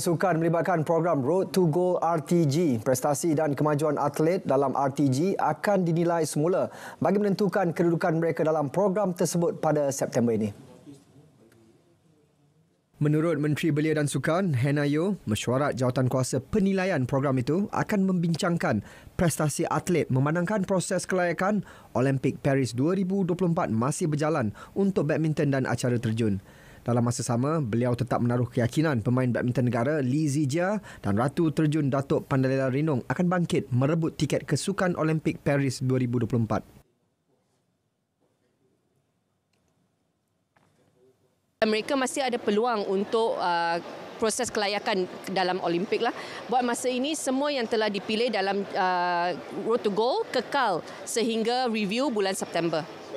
Sukan melibatkan program Road to Goal RTG. Prestasi dan kemajuan atlet dalam RTG akan dinilai semula bagi menentukan kedudukan mereka dalam program tersebut pada September ini. Menurut Menteri Belia dan Sukan, Hena Yeo, mesyuarat jawatankuasa penilaian program itu akan membincangkan prestasi atlet memandangkan proses kelayakan Olimpik Paris 2024 masih berjalan untuk badminton dan acara terjun. Dalam masa sama, beliau tetap menaruh keyakinan pemain badminton negara Lee Zijia dan Ratu Terjun Datuk Pandalela Rinong akan bangkit merebut tiket kesukan Sukan Olimpik Paris 2024. Mereka masih ada peluang untuk uh, proses kelayakan dalam Olimpik lah. Buat masa ini semua yang telah dipilih dalam uh, Road to Gold kekal sehingga review bulan September.